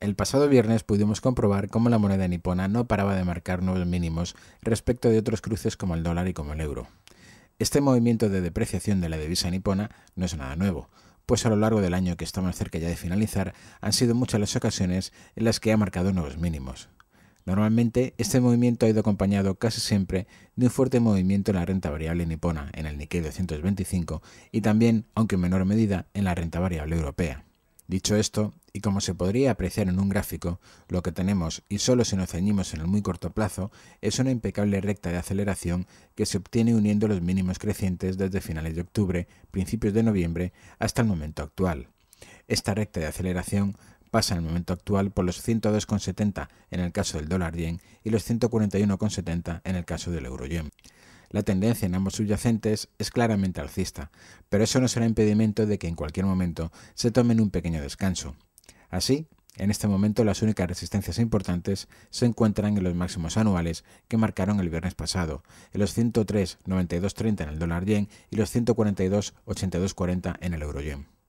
El pasado viernes pudimos comprobar cómo la moneda nipona no paraba de marcar nuevos mínimos respecto de otros cruces como el dólar y como el euro. Este movimiento de depreciación de la divisa nipona no es nada nuevo, pues a lo largo del año que estamos cerca ya de finalizar han sido muchas las ocasiones en las que ha marcado nuevos mínimos. Normalmente, este movimiento ha ido acompañado casi siempre de un fuerte movimiento en la renta variable nipona, en el Nikkei 225, y también, aunque en menor medida, en la renta variable europea. Dicho esto, y como se podría apreciar en un gráfico, lo que tenemos, y solo si nos ceñimos en el muy corto plazo, es una impecable recta de aceleración que se obtiene uniendo los mínimos crecientes desde finales de octubre, principios de noviembre, hasta el momento actual. Esta recta de aceleración pasa en el momento actual por los 102,70 en el caso del dólar yen y los 141,70 en el caso del euro yen. La tendencia en ambos subyacentes es claramente alcista, pero eso no será impedimento de que en cualquier momento se tomen un pequeño descanso. Así, en este momento las únicas resistencias importantes se encuentran en los máximos anuales que marcaron el viernes pasado, en los 103.92.30 en el dólar yen y los 142.82.40 en el euro yen.